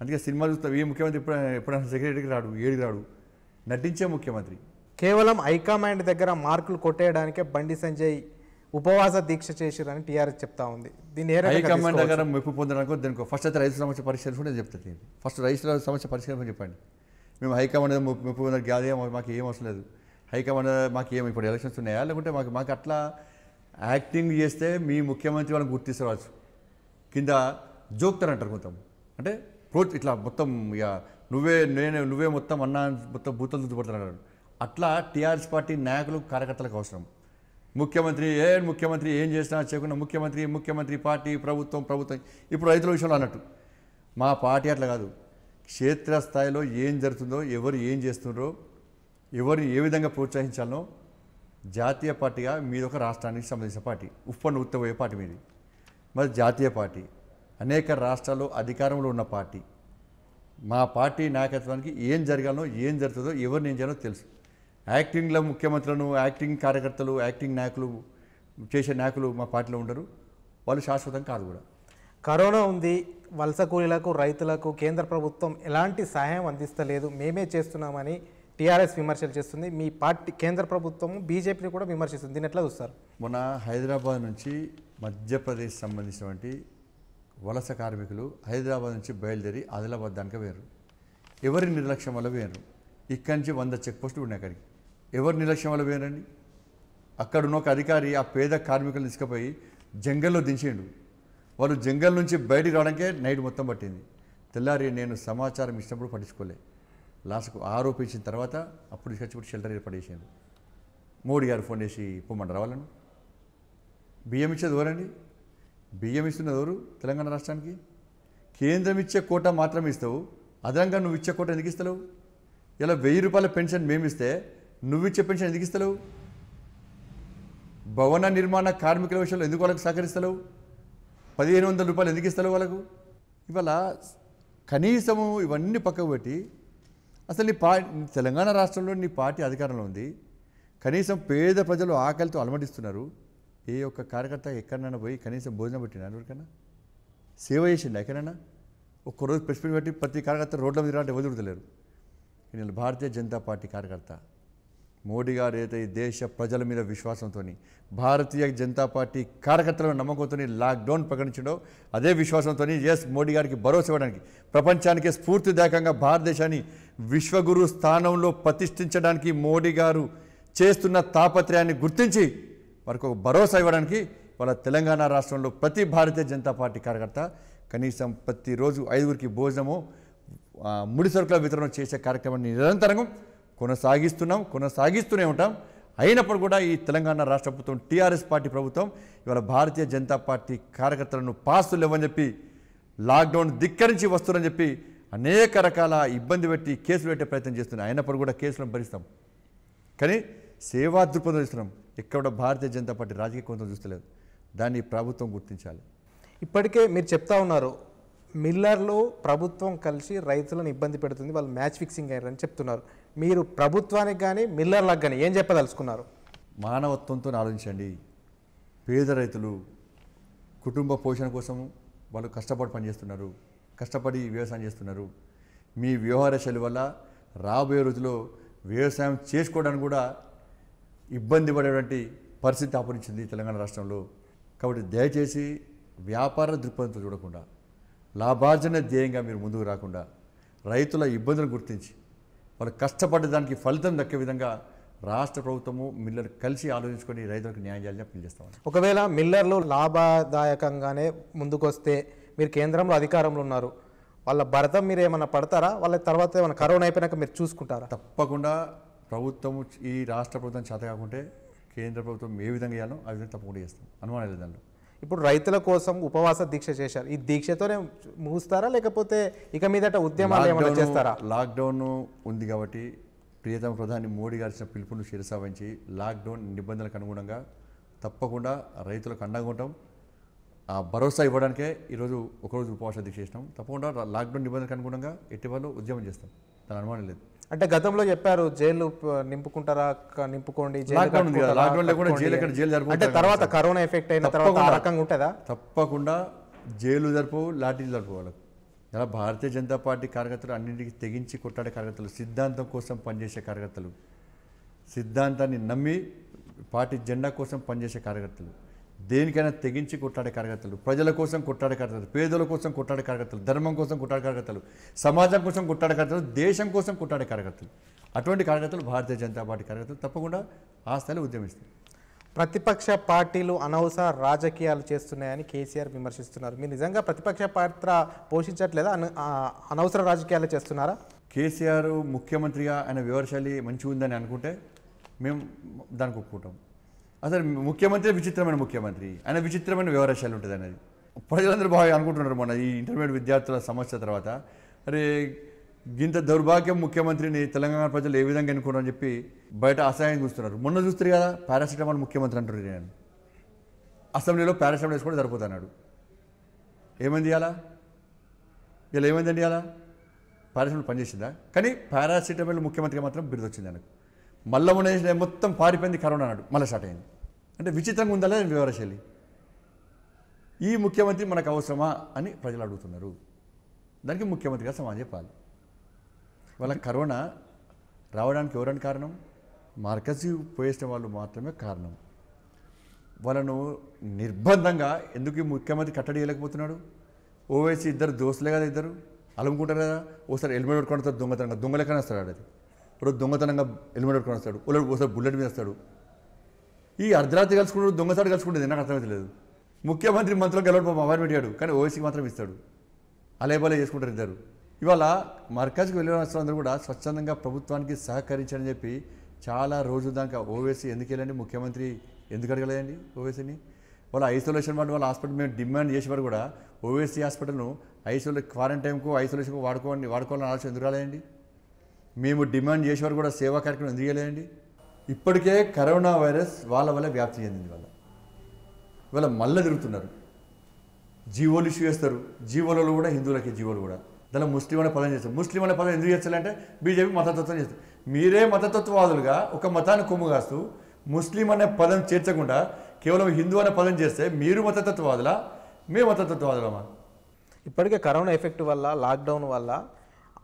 S2: అందుకే సినిమా చూస్తావు ఈ ముఖ్యమంత్రి ఎప్పుడైనా ఎప్పుడైనా సెక్రటరీకి రాడు ఏడికి రాడు నటించే ముఖ్యమంత్రి
S1: కేవలం హైకమాండ్ దగ్గర మార్కులు కొట్టేయడానికే బండి సంజయ్ ఉపవాస దీక్ష చేసిరని టీఆర్ఎస్ చెప్తా ఉంది దీన్ని హైకమాండ్ దగ్గర
S2: మెప్పు పొందడానికి దీనికి ఫస్ట్ అయితే రైతుల సమస్య పరిష్కరించుకుంటే నేను చెప్తాను ఫస్ట్ రైతుల సమస్య పరిష్కరించమని చెప్పండి మేము హైకమాండ్ మెప్పు పొందడానికి అదే మాకు ఏం అవసరం లేదు హైకమాండ్ మాకు ఏమి ఇప్పుడు ఎలక్షన్స్ ఉన్నాయా లేకుంటే మాకు మాకు అట్లా యాక్టింగ్ చేస్తే మీ ముఖ్యమంత్రి వాళ్ళని గుర్తిస్తారు కింద జోక్తారంటారు కొంత అంటే ప్రోత్ ఇట్లా మొత్తం ఇక నువ్వే నేనే నువ్వే మొత్తం అన్నా మొత్తం బూతలు దుద్దుపడతాను అట్లా టీఆర్ఎస్ పార్టీ నాయకులు కార్యకర్తలకు అవసరం ముఖ్యమంత్రి ఏ ముఖ్యమంత్రి ఏం చేసినా చేయకుండా ముఖ్యమంత్రి ముఖ్యమంత్రి పార్టీ ప్రభుత్వం ప్రభుత్వం ఇప్పుడు రైతుల విషయంలో అన్నట్టు మా పార్టీ అట్లా కాదు క్షేత్రస్థాయిలో ఏం జరుగుతుందో ఎవరు ఏం చేస్తుండ్రో ఎవరిని ఏ విధంగా ప్రోత్సహించాలనో జాతీయ పార్టీగా మీద ఒక రాష్ట్రానికి సంబంధించిన పార్టీ ఉప్పన్న ఉత్తమయ్యే పార్టీ మీది మరి జాతీయ పార్టీ అనేక రాష్ట్రాల్లో అధికారంలో ఉన్న పార్టీ మా పార్టీ నాయకత్వానికి ఏం జరగాలనో ఏం జరుగుతుందో ఎవరిని ఏం చేయాలో తెలుసు యాక్టింగ్లో ముఖ్యమంత్రులను యాక్టింగ్ కార్యకర్తలు యాక్టింగ్ నాయకులు చేసే నాయకులు మా పార్టీలో ఉండరు
S1: వాళ్ళు శాశ్వతం కాదు కూడా కరోనా ఉంది వలస కూలీలకు రైతులకు కేంద్ర ప్రభుత్వం ఎలాంటి సహాయం అందిస్తలేదు మేమే చేస్తున్నామని టీఆర్ఎస్ విమర్శలు చేస్తుంది మీ పార్టీ కేంద్ర ప్రభుత్వం బీజేపీని కూడా విమర్శిస్తుంది దీని ఎట్లా చూస్తారు మొన్న హైదరాబాద్ నుంచి
S2: మధ్యప్రదేశ్ సంబంధించినటువంటి వలస కార్మికులు హైదరాబాద్ నుంచి బయలుదేరి ఆదిలాబాద్ దానిక వేరు ఎవరి నిర్లక్ష్యం వల్ల వేరు ఇక్కడి నుంచి వంద చెక్ పోస్టులు ఉన్నాయి అక్కడికి ఎవరు నిర్లక్ష్యం వల్ల పోయినండి అక్కడున్న ఒక అధికారి ఆ పేద కార్మికులను తీసుకుపోయి జంగల్లో దించేయండు వాళ్ళు జంగల్ నుంచి బయటికి రావడానికే నైట్ మొత్తం పట్టింది తెల్లారి నేను సమాచారం ఇచ్చినప్పుడు పట్టించుకోలే లాస్ట్కు ఆరోపించిన తర్వాత అప్పుడు తీసుకొచ్చినప్పుడు షెల్టర్ ఏర్పాటు మోడీ గారు ఫోన్ చేసి పొమ్మంటారు రావాలను బియ్యం ఇచ్చేది ఎవరండి బియ్యం ఇస్తున్నది ఎవరు తెలంగాణ రాష్ట్రానికి కేంద్రం ఇచ్చే కోట మాత్రమే ఇస్తావు అదనంగా నువ్వు ఇచ్చే కోట ఎందుకు ఇస్తావు ఇలా వెయ్యి రూపాయల పెన్షన్ మేమిస్తే నువ్వు ఇచ్చే పెన్షన్ ఎందుకు ఇస్తలేవు భవన నిర్మాణ కార్మికుల విషయంలో ఎందుకు వాళ్ళకి సహకరిస్తలేవు పదిహేను వందల రూపాయలు ఎందుకు ఇస్తలేవు వాళ్ళకు ఇవాళ కనీసము ఇవన్నీ పక్కకు పెట్టి అసలు నీ పా తెలంగాణ రాష్ట్రంలో నీ పార్టీ అధికారంలో ఉంది కనీసం పేద ప్రజలు ఆకలితో అలమటిస్తున్నారు ఏ ఒక్క కార్యకర్త ఎక్కడైనా పోయి కనీసం భోజనం పెట్టినా ఎవరికైనా సేవ చేసిండి ఎక్కడైనా ఒక్కరోజు ప్రెస్ పెట్టి ప్రతి కార్యకర్త రోడ్ల మీద రాంటే వదులుతలేరు నేను భారతీయ జనతా పార్టీ కార్యకర్త మోడీ గారు ఏదైతే ఈ దేశ ప్రజల మీద విశ్వాసంతో భారతీయ జనతా పార్టీ కార్యకర్తలను నమ్మకంతో లాక్డౌన్ ప్రకటించడం అదే విశ్వాసంతో ఎస్ మోడీ గారికి భరోసా ఇవ్వడానికి ప్రపంచానికి స్ఫూర్తిదాయకంగా భారతదేశాన్ని విశ్వగురు స్థానంలో ప్రతిష్ఠించడానికి మోడీ గారు చేస్తున్న తాపత్రయాన్ని గుర్తించి వారికి ఒక భరోసా ఇవ్వడానికి వాళ్ళ తెలంగాణ రాష్ట్రంలో ప్రతి భారతీయ జనతా పార్టీ కార్యకర్త కనీసం ప్రతిరోజు ఐదుగురికి భోజనము ముడి సరుకుల వితరణ చేసే కార్యక్రమాన్ని నిరంతరంగా కొనసాగిస్తున్నాం కొనసాగిస్తూనే ఉంటాం అయినప్పుడు కూడా ఈ తెలంగాణ రాష్ట్ర ప్రభుత్వం టీఆర్ఎస్ పార్టీ ప్రభుత్వం ఇవాళ భారతీయ జనతా పార్టీ కార్యకర్తలను పాసులు లేవని చెప్పి లాక్డౌన్ ధిక్కరించి వస్తుందని చెప్పి అనేక రకాల ఇబ్బంది పెట్టి కేసులు పెట్టే ప్రయత్నం చేస్తున్నాయి అయినప్పుడు కూడా కేసులను భరిస్తాం కానీ సేవా దృక్పథం చూస్తున్నాం ఎక్కడ భారతీయ జనతా పార్టీ రాజకీయ కొంత చూస్తలేదు దాన్ని ప్రభుత్వం గుర్తించాలి
S1: ఇప్పటికే మీరు చెప్తా ఉన్నారు మిల్లర్లో ప్రభుత్వం కలిసి రైతులను ఇబ్బంది పెడుతుంది వాళ్ళు మ్యాచ్ ఫిక్సింగ్ అయ్యారని చెప్తున్నారు మీరు ప్రభుత్వానికి కానీ మిల్లర్లకు కానీ ఏం చెప్పదలుచుకున్నారు
S2: మానవత్వంతో ఆలోచించండి పేద రైతులు కుటుంబ పోషణ కోసం వాళ్ళు కష్టపడి పనిచేస్తున్నారు కష్టపడి వ్యవసాయం చేస్తున్నారు మీ వ్యవహార శైలి వల్ల రాబోయే రోజుల్లో వ్యవసాయం చేసుకోవడానికి కూడా ఇబ్బంది పడేటువంటి పరిస్థితి ఆపరించింది తెలంగాణ రాష్ట్రంలో కాబట్టి దయచేసి వ్యాపార దృక్పథంతో చూడకుండా లాభార్జన ధ్యేయంగా మీరు ముందుకు రాకుండా రైతుల ఇబ్బందులను గుర్తించి వాళ్ళు కష్టపడ్డ దానికి ఫలితం దక్కే విధంగా రాష్ట్ర ప్రభుత్వము మిల్లర్ కలిసి ఆలోచించుకొని రైతులకు న్యాయం చేయాలని పిలిచేస్తామని
S1: ఒకవేళ మిల్లర్లు లాభదాయకంగానే ముందుకొస్తే మీరు కేంద్రంలో అధికారంలో ఉన్నారు వాళ్ళ భరత మీరు ఏమైనా పడతారా వాళ్ళ తర్వాత ఏమైనా కరోనా అయిపోయినాక మీరు చూసుకుంటారా తప్పకుండా ప్రభుత్వం ఈ రాష్ట్ర ప్రభుత్వం చేత కాకుంటే కేంద్ర ప్రభుత్వం ఏ విధంగా చేయాలో ఆ విధంగా తప్పకుండా చేస్తాం అనుమానం లేదు దానిలో ఇప్పుడు రైతుల కోసం ఉపవాస దీక్ష చేశారు ఈ దీక్షతోనే ముగుస్తారా లేకపోతే ఇక మీదట ఉద్యమాలు ఏమైనా చేస్తారా
S2: లాక్డౌన్ ఉంది కాబట్టి ప్రియతమ ప్రధాని మోడీ గారిచిన పిలుపును శిరసావించి లాక్డౌన్ నిబంధనలకు అనుగుణంగా తప్పకుండా రైతులకు అండగుంటాం ఉంటాం ఆ భరోసా ఇవ్వడానికే ఈరోజు ఒకరోజు ఉపవాస దీక్ష చేసినాం తప్పకుండా లాక్డౌన్ నిబంధనలకు అనుగుణంగా ఎట్టి వాళ్ళు ఉద్యమం చేస్తాం దాని అనుమానం లేదు
S1: అంటే గతంలో చెప్పారు జైలు నింపుకుంటారా నింపుకోండి జైలు తర్వాత కరోనా ఎఫెక్ట్ అయిన తర్వాత రకంగా ఉంటుందా
S2: తప్పకుండా జైలు జరుపు లాఠీలు జరుపు వాళ్ళకు భారతీయ జనతా పార్టీ కార్యకర్తలు అన్నింటికి తెగించి కొట్టాడే కార్యకర్తలు సిద్ధాంతం కోసం పనిచేసే కార్యకర్తలు సిద్ధాంతాన్ని నమ్మి పార్టీ జెండా కోసం పనిచేసే కార్యకర్తలు దేనికైనా తెగించి కొట్లాడే కార్యకర్తలు ప్రజల కోసం కొట్లాడే కార్యకర్తలు పేదల కోసం కొట్లాడే కార్యకర్తలు ధర్మం కోసం కొట్లాడే కార్యకర్తలు సమాజం కోసం కొట్లాడే కార్యకర్తలు దేశం కోసం కొట్లాడే కార్యకర్తలు అటువంటి కార్యకర్తలు భారతీయ జనతా పార్టీ కార్యకర్తలు
S1: తప్పకుండా ఆ స్థాయిలో ఉద్యమిస్తారు ప్రతిపక్ష పార్టీలు అనవసర రాజకీయాలు చేస్తున్నాయని కేసీఆర్ విమర్శిస్తున్నారు మీరు నిజంగా ప్రతిపక్ష పాత్ర పోషించట్లేదా అనవసర రాజకీయాలు చేస్తున్నారా కేసీఆర్ ముఖ్యమంత్రిగా ఆయన వివరశాలి మంచిగా ఉందని అనుకుంటే
S2: మేము దానికి ఒప్పుకుంటాం అసలు ముఖ్యమంత్రి విచిత్రమైన ముఖ్యమంత్రి ఆయన విచిత్రమైన వివరశాలు ఉంటుంది అనేది ప్రజలందరూ బాగా అనుకుంటున్నారు మొన్న ఈ ఇంటర్మీడియట్ విద్యార్థుల సమస్య తర్వాత అరే ఇంత దౌర్భాగ్యం ముఖ్యమంత్రిని తెలంగాణ ప్రజలు ఏ విధంగా ఎన్నుకున్నారని చెప్పి బయట అసహాయం చూస్తున్నారు మొన్న చూస్తారు కదా పారాసిటమాల్ ముఖ్యమంత్రి అంటున్నారు నేను అసెంబ్లీలో పారాసిటమాల్ వేసుకుంటే సరిపోతున్నాడు ఏమైంది అలా ఇలా ఏమైందండి అలా పారాసిటమాల్ పనిచేసిందా కానీ పారాసిటమాల్ ముఖ్యమంత్రికి మాత్రం బిరుదొచ్చింది అనకు మళ్ళీ మొన్న మొత్తం పారిపోయింది కరోనా అన్నాడు మళ్ళీ స్టార్ట్ అయింది అంటే విచిత్రంగా ఉందా లేదా వివరశైలి ఈ ముఖ్యమంత్రి మనకు అవసరమా అని ప్రజలు అడుగుతున్నారు దానికి ముఖ్యమంత్రిగా సమాజం చెప్పాలి వాళ్ళ కరోనా రావడానికి ఎవరని కారణం మార్కజీ పోయేసిన వాళ్ళు మాత్రమే కారణం వాళ్ళను నిర్బంధంగా ఎందుకు ముఖ్యమంత్రి కట్టడి చేయలేకపోతున్నాడు ఓవైసీ ఇద్దరు దోస్తులే కదా ఇద్దరు అలుముకుంటారు కదా ఓసారి హెల్మెట్ పెట్టుకొని వస్తారు దొంగతనంగా దొంగలకనే వస్తాడు అది ఇప్పుడు దొంగతనంగా హెల్మెట్ పెట్టుకుని వస్తాడు ఒకసారి బుల్లెట్ మీద వస్తాడు ఈ అర్ధరాత్రి కలుసుకుంటాడు దొంగసాడు కలుసుకుంటుంది నాకు అర్థమవుతలేదు ముఖ్యమంత్రి మంత్రులు గెలవడం అవార్డు పెట్టాడు కానీ ఓవైసీకి మాత్రం ఇస్తాడు అలేబలే చేసుకుంటారు ఇద్దరు ఇవాళ మర్కజ్కి వెళ్ళిన రాష్ట్రాలందరూ కూడా స్వచ్ఛందంగా ప్రభుత్వానికి సహకరించారని చెప్పి చాలా రోజు దాకా ఓవేసీ ఎందుకు వెళ్ళండి ముఖ్యమంత్రి ఎందుకు అడగలేదండి ఓవేసీని వాళ్ళ ఐసోలేషన్ వాడు వాళ్ళ హాస్పిటల్ మేము డిమాండ్ చేసేవారు కూడా ఓవేసీ హాస్పిటల్ను ఐసోలే క్వారంటైన్కు ఐసోలేషన్కు వాడుకోండి వాడుకోవాలని ఆలోచన ఎందుకు రాలేదండి మేము డిమాండ్ చేసేవారు కూడా సేవా కార్యక్రమం ఎందుకు చేయలేదండి ఇప్పటికే కరోనా వైరస్ వాళ్ళ వల్ల వ్యాప్తి చెందింది వాళ్ళ ఇవాళ మళ్ళీ తిరుగుతున్నారు జీవోలు ఇష్యూ చేస్తారు జీవోలలో కూడా హిందువులకి జీవోలు కూడా దాని ముస్లిం అనే పదం చేస్తారు ముస్లిం అనే పదం ఎందుకు చేస్తారంటే బీజేపీ మతతత్వం చేస్తారు మీరే మతతత్వవాదులుగా ఒక మతాన్ని కొమ్ము కాస్తూ ముస్లిం అనే పదం చేర్చకుండా కేవలం హిందూ అనే పదం చేస్తే మీరు మతతత్వవాదులా
S1: మీ మతతత్వవాదులమా ఇప్పటికే కరోనా ఎఫెక్ట్ వల్ల లాక్డౌన్ వల్ల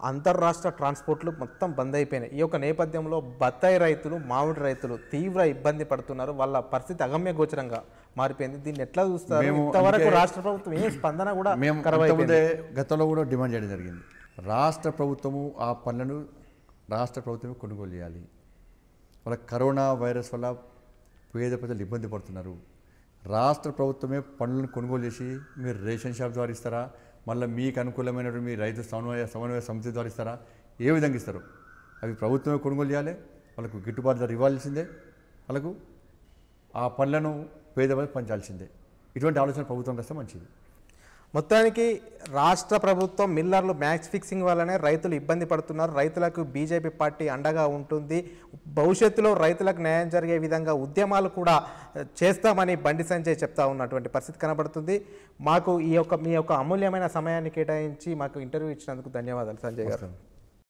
S1: అంతర్రాష్ట్ర ట్రాన్స్పోర్ట్లు మొత్తం బంద్ అయిపోయినాయి ఈ యొక్క నేపథ్యంలో బత్తాయి రైతులు మామిడి రైతులు తీవ్ర ఇబ్బంది పడుతున్నారు వాళ్ళ పరిస్థితి అగమ్య గోచరంగా మారిపోయింది దీన్ని ఎట్లా చూస్తారు ఇంతవరకు రాష్ట్ర ప్రభుత్వం ఏ స్పందన కూడా మేము
S2: గతంలో కూడా డిమాండ్ చేయడం జరిగింది రాష్ట్ర ప్రభుత్వము ఆ పనులను రాష్ట్ర ప్రభుత్వమే కొనుగోలు చేయాలి వాళ్ళ కరోనా వైరస్ వల్ల పేద ప్రజలు ఇబ్బంది పడుతున్నారు రాష్ట్ర ప్రభుత్వమే పనులను కొనుగోలు చేసి మీరు రేషన్ షాప్ ద్వారా ఇస్తారా మళ్ళీ మీకు అనుకూలమైనటువంటి మీ రైతు సమన్వయ సమన్వయ సమితి ద్వారా ఇస్తారా ఏ విధంగా ఇస్తారు అవి ప్రభుత్వమే కొనుగోలు చేయాలి వాళ్ళకు గిట్టుబాటు ధర ఇవ్వాల్సిందే వాళ్ళకు ఆ పనులను పేదవారికి పంచాల్సిందే ఇటువంటి ఆలోచన
S1: ప్రభుత్వం వస్తే మంచిది మొత్తానికి రాష్ట్ర ప్రభుత్వం మిల్లర్లు మ్యాచ్ ఫిక్సింగ్ వల్లనే రైతులు ఇబ్బంది పడుతున్నారు రైతులకు బీజేపీ పార్టీ అండగా ఉంటుంది భవిష్యత్తులో రైతులకు న్యాయం జరిగే విధంగా ఉద్యమాలు కూడా చేస్తామని బండి సంజయ్ చెప్తా ఉన్నటువంటి పరిస్థితి కనబడుతుంది మాకు ఈ యొక్క మీ యొక్క అమూల్యమైన సమయాన్ని కేటాయించి మాకు ఇంటర్వ్యూ ఇచ్చినందుకు ధన్యవాదాలు సంజయ్ గారు